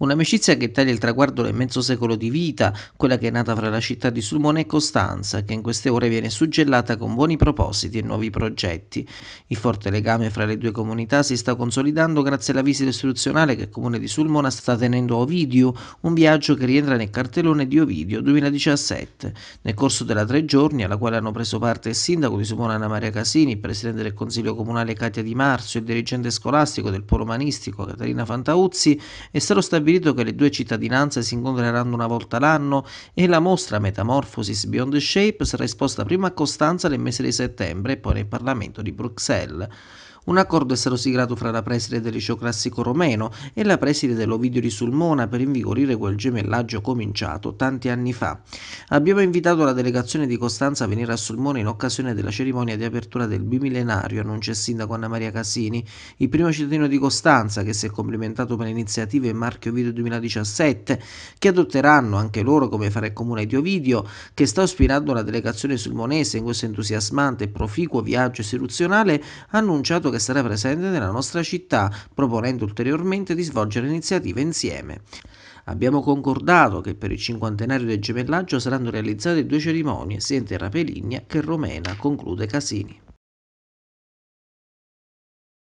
Un'amicizia che taglia il traguardo del mezzo secolo di vita, quella che è nata fra la città di Sulmone e Costanza, che in queste ore viene suggellata con buoni propositi e nuovi progetti. Il forte legame fra le due comunità si sta consolidando grazie alla visita istituzionale che il comune di Sulmona sta tenendo a Ovidio, un viaggio che rientra nel cartellone di Ovidio 2017. Nel corso della tre giorni, alla quale hanno preso parte il sindaco di Sulmona Anna Maria Casini, il presidente del consiglio comunale Katia Di Marzio, il dirigente scolastico del polo umanistico Caterina Fantauzzi, è stato stabilito stabilito che le due cittadinanze si incontreranno una volta l'anno e la mostra Metamorphosis Beyond Shape sarà esposta prima a Costanza nel mese di settembre e poi nel Parlamento di Bruxelles. Un accordo è stato siglato fra la preside del liceo classico romeno e la preside dell'Ovidio di Sulmona per invigorire quel gemellaggio cominciato tanti anni fa abbiamo invitato la delegazione di Costanza a venire a Sulmone in occasione della cerimonia di apertura del bimillenario, annuncia il sindaco Anna Maria Casini, il primo cittadino di Costanza che si è complimentato per le iniziative Marchio Video 2017 che adotteranno anche loro come fare il comune di Ovidio, che sta ispirando la delegazione sulmonese in questo entusiasmante e proficuo viaggio istituzionale, ha annunciato che sarà presente nella nostra città, proponendo ulteriormente di svolgere iniziative insieme. Abbiamo concordato che per il cinquantenario del gemellaggio saranno realizzate due cerimonie, sia in terra peligna che romena, conclude Casini.